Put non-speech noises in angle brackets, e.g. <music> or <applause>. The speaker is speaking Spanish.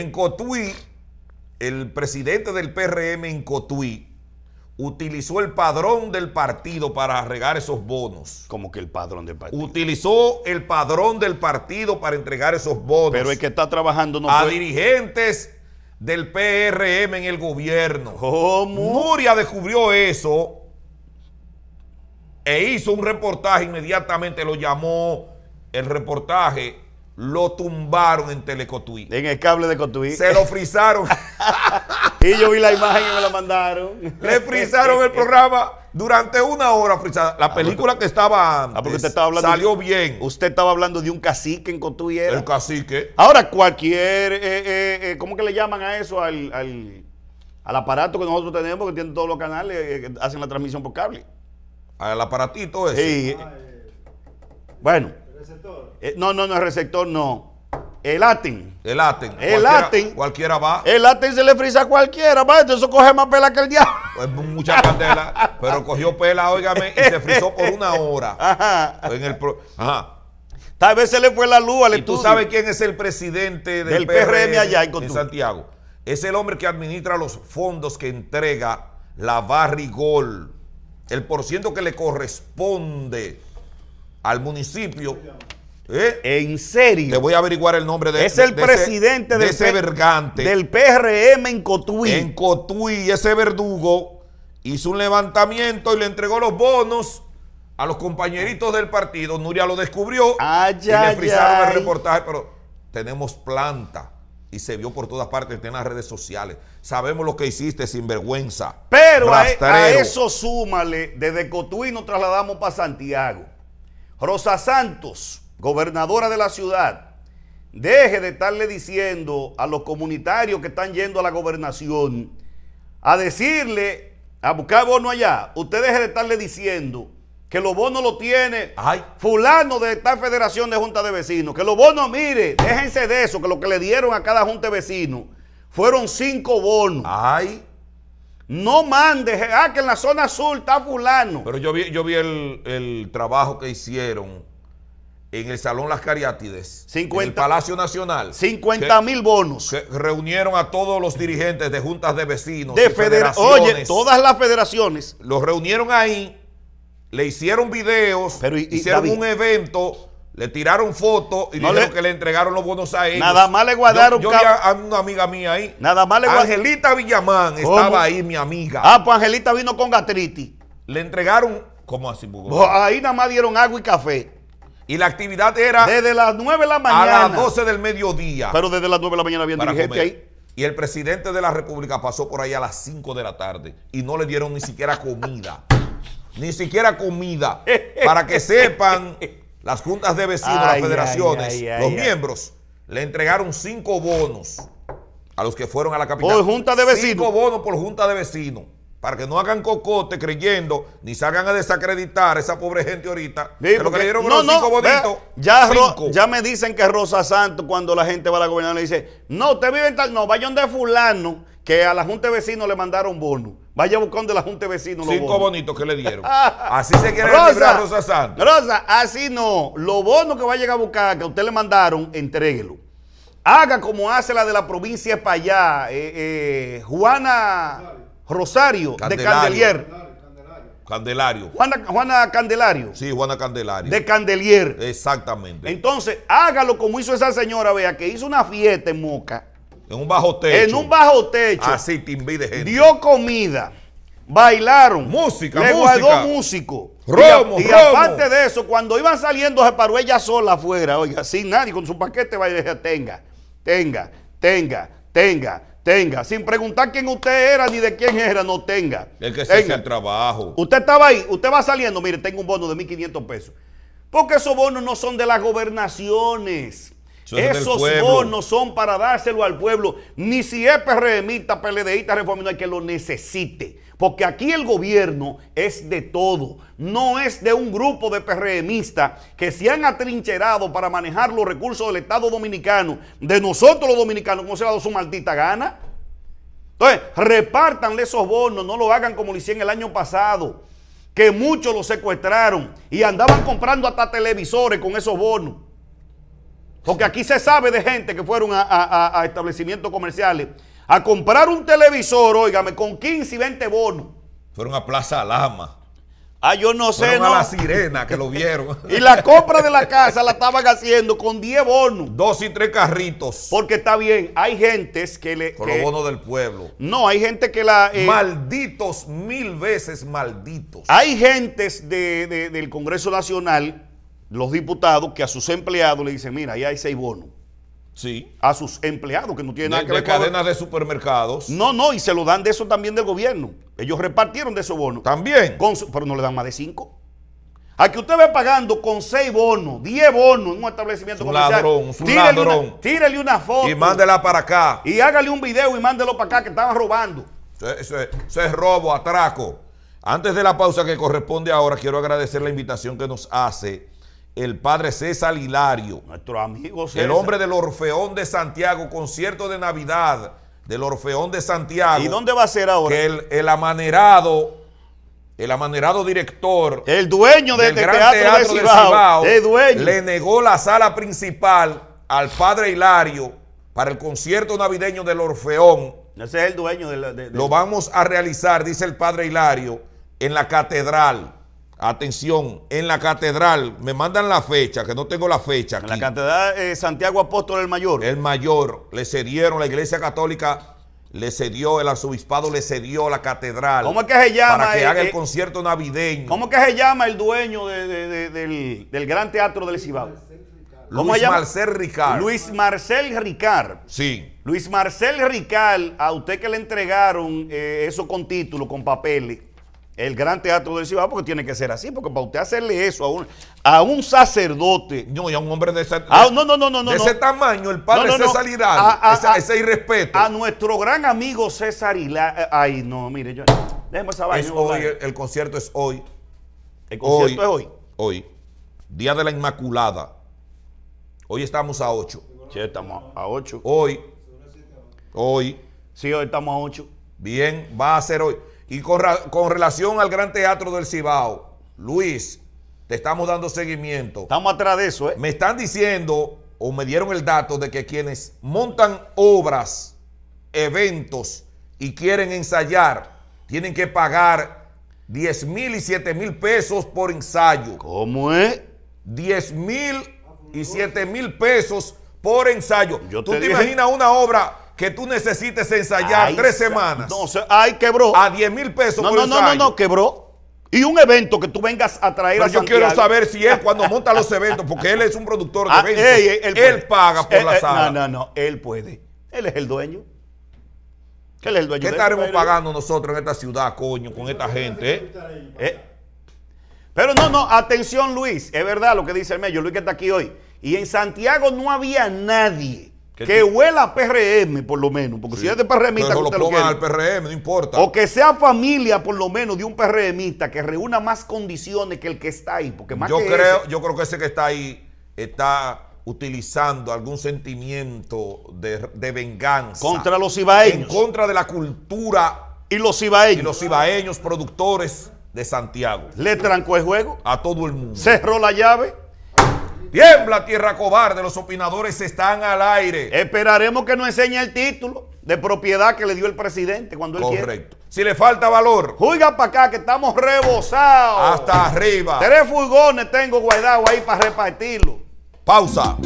En Cotuí, el presidente del PRM en Cotuí utilizó el padrón del partido para regar esos bonos. ¿Cómo que el padrón del partido. Utilizó el padrón del partido para entregar esos bonos. Pero es que está trabajando no A dirigentes del PRM en el gobierno. ¿Cómo? Muria descubrió eso e hizo un reportaje inmediatamente, lo llamó el reportaje lo tumbaron en Telecotuí. En el cable de Cotuí. Se lo frizaron. <laughs> y yo vi la imagen y me la mandaron. Le frizaron el programa durante una hora frisada. La ah, película que estaba ah, porque estaba hablando salió bien. Usted estaba hablando de un cacique en Cotuí. Era. El cacique. Ahora cualquier, eh, eh, eh, ¿cómo que le llaman a eso? Al, aparato que nosotros tenemos, porque tienen todos los canales, hacen la transmisión por cable. Al aparatito ese. Sí. Bueno. Eh, no, no, no, el receptor no. El Aten. El Aten. El cualquiera, Cualquiera va. El Aten se le frisa a cualquiera, Entonces eso coge más pela que el diablo. Pues mucha candela. pero cogió pela, óigame, y se frizó por una hora. <laughs> Ajá. Tal vez se le fue la luz al ¿Y tú sabes quién es el presidente del, PRM, allá en, Santiago? Es el hombre que administra los fondos que entrega la Barrigol. El porciento que le corresponde al municipio. ¿eh? ¿En serio? Te voy a averiguar el nombre de Es el presidente de ese vergante. del PRM en Cotuí. En Cotuí, ese verdugo hizo un levantamiento y le entregó los bonos a los compañeritos del partido. Nuria lo descubrió y le frisaron el reportaje, pero tenemos planta y se vio por todas partes, en las redes sociales. Sabemos lo que hiciste, sinvergüenza. Pero a, eso súmale, desde Cotuí nos trasladamos para Santiago. Rosa Santos, gobernadora de la ciudad, deje de estarle diciendo a los comunitarios que están yendo a la gobernación, a decirle, a buscar bono allá, usted deje de estarle diciendo que los bonos lo tiene fulano de esta federación de junta de vecinos, que los bonos, mire, déjense de eso, que lo que le dieron a cada junta de vecinos fueron cinco bonos. Ay. No mandes, ah, que en la zona azul está fulano. Pero yo vi, yo vi el, trabajo que hicieron en el Salón Las Cariátides, el Palacio Nacional. 50 mil bonos. reunieron a todos los dirigentes de juntas de vecinos. De federaciones. Oye, todas las federaciones. Los reunieron ahí, le hicieron videos, hicieron un evento le tiraron fotos y no que le entregaron los bonos a ellos. Nada más le guardaron. Yo, una amiga mía ahí. Nada más le guardaron. Angelita Villamán estaba ahí, mi amiga. Ah, pues Angelita vino con gastritis. Le entregaron, ¿cómo así? ahí nada más dieron agua y café. Y la actividad era. Desde las 9 de la mañana. A las 12 del mediodía. Pero desde las 9 de la mañana había dirigente ahí. Y el presidente de la República pasó por ahí a las 5 de la tarde y no le dieron ni siquiera comida. <laughs> ni siquiera comida. para que sepan las juntas de vecinos, las federaciones, los miembros, le entregaron cinco bonos a los que fueron a la capital. Por junta de vecinos. Cinco bonos por junta de vecinos. Para que no hagan cocote creyendo, ni salgan a desacreditar a esa pobre gente ahorita. Pero que que le dieron los cinco bonitos. Ya, ya me dicen que Rosa Santos, cuando la gente va a la gobernadora, le dice: No, usted vive en tal. No, vayan de Fulano, que a la Junta de Vecinos le mandaron bonos. Vaya buscando la Junta de Vecinos. Cinco bonitos que le dieron. <laughs> Así se quiere Rosa, Rosa Santos. Rosa, así no. Los bonos que va a llegar a buscar, que a usted le mandaron, entréguelo. Haga como hace la de la provincia para allá, eh, eh, Juana Rosario, de Candelier. Candelario. Juana, Juana, Candelario. Sí, Juana Candelario. De Candelier. Exactamente. Entonces, hágalo como hizo esa señora, vea, que hizo una fiesta en Moca en un bajo techo. En un bajo techo. Así te gente. Dio comida. Bailaron. Música, le música. guardó músico. y, aparte de eso, cuando iban saliendo, se paró ella sola afuera, oiga, sin nadie, con su paquete, va y decía, tenga, tenga, tenga, tenga, tenga. Sin preguntar quién usted era ni de quién era, no tenga. El que tenga. se hace el trabajo. Usted estaba ahí, usted va saliendo, mire, tengo un bono de 1.500 pesos. Porque esos bonos no son de las gobernaciones. Esos bonos son para dárselo al pueblo. Ni si es PRMista, PLDista, reformista, que lo necesite. Porque aquí el gobierno es de todo. No es de un grupo de PRMistas que se han atrincherado para manejar los recursos del Estado dominicano, de nosotros los dominicanos, como se ha dado su maldita gana. Entonces, repártanle esos bonos, no lo hagan como lo hicieron el año pasado, que muchos los secuestraron y andaban comprando hasta televisores con esos bonos. Porque aquí se sabe de gente que fueron a, establecimientos comerciales a comprar un televisor, óigame, con 15 y 20 bonos. Fueron a Plaza Lama. Ah, yo no sé, Fueron a la sirena que lo vieron. <laughs> y la compra de la casa la estaban haciendo con 10 bonos. Dos y tres carritos. Porque está bien, hay gentes que le... Con los bonos del pueblo. No, hay gente que la... Eh, malditos, mil veces malditos. Hay gentes del Congreso Nacional los diputados que a sus empleados le dicen, mira, ahí hay seis bonos. Sí. A sus empleados, que no tienen nada que ver cadenas de supermercados. No, no, y se lo dan de eso también del gobierno. Ellos repartieron de esos bonos. También. pero no le dan más de cinco. A que usted ve pagando con seis bonos, diez bonos en un establecimiento un comercial. Ladrón, un tírele ladrón. Una, tírele una foto. Y mándela para acá. Y hágale un video y mándelo para acá que estaban robando. eso es robo, atraco. Antes de la pausa que corresponde ahora, quiero agradecer la invitación que nos hace el padre César Hilario, nuestro amigo el hombre del Orfeón de Santiago, concierto de Navidad del Orfeón de Santiago. ¿Y dónde va a ser ahora? el, amanerado, el amanerado director, el dueño de del este teatro, de Cibao, le negó la sala principal al padre Hilario para el concierto navideño del Orfeón. Ese es el dueño Lo vamos a realizar, dice el padre Hilario, en la catedral. Atención, en la catedral, me mandan la fecha, que no tengo la fecha. En la catedral eh, Santiago Apóstol el Mayor. El Mayor, le cedieron, la Iglesia Católica le cedió, el arzobispado le cedió la catedral. ¿Cómo es que se llama? Para que haga el concierto navideño. ¿Cómo es que se llama el dueño del, Gran Teatro del Cibao? Luis Marcel Ricard. Luis Marcel Ricard. Sí. Luis Marcel Ricard, a usted que le entregaron eh, eso con título, con papeles el gran teatro del Cibao, porque tiene que ser así, porque para usted hacerle eso a un, a un sacerdote. No, y a un hombre de ah, ese, ese tamaño, el padre no, César ese, irrespeto. A nuestro gran amigo César Hilario. Eh, ay, no, mire, yo. Déjeme esa el, concierto es hoy. El concierto es hoy. Hoy. Día de la Inmaculada. Hoy estamos a 8. Sí, estamos a 8. Hoy. Hoy. Sí, hoy estamos a 8. Bien, va a ser hoy. Y con, relación al Gran Teatro del Cibao, Luis, te estamos dando seguimiento. Estamos atrás de eso, ¿eh? Me están diciendo o me dieron el dato de que quienes montan obras, eventos y quieren ensayar, tienen que pagar 10 mil y 7 mil pesos por ensayo. ¿Cómo es? 10 mil y 7 mil pesos por ensayo. Yo ¿Tú te imaginas una obra que tú necesites ensayar tres semanas. No, ay, quebró. A 10 mil pesos no, por no, ensayo. No, no, no, quebró. Y un evento que tú vengas a traer Pero yo quiero saber si él <laughs> cuando monta los eventos, porque él es un productor de ah, eventos, él, paga por eh, la eh, sala. No, no, no, él puede. Él es el dueño. Él es el dueño. ¿Qué estaremos pagando nosotros en esta ciudad, coño, con esta gente? Eh? Pero no, no, atención Luis, es verdad lo que dice el medio, Luis que está aquí hoy. Y en Santiago no había nadie que, huela PRM, por lo menos. Porque si es de PRMista, lo, PRM, no importa. O que sea familia, por lo menos, de un PRMista que reúna más condiciones que el que está ahí. Porque más yo, creo, yo creo que ese que está ahí está utilizando algún sentimiento de, de venganza. Contra los ibaeños. En contra de la cultura. Y los ibaeños. los ibaeños productores de Santiago. Le trancó el juego. A todo el mundo. Cerró la llave. Tiembla tierra cobarde, los opinadores están al aire. Esperaremos que nos enseñe el título de propiedad que le dio el presidente cuando él él Correcto. Si le falta valor. Juega para acá que estamos rebosados. Hasta arriba. Tres furgones tengo guardados ahí para repartirlo. Pausa.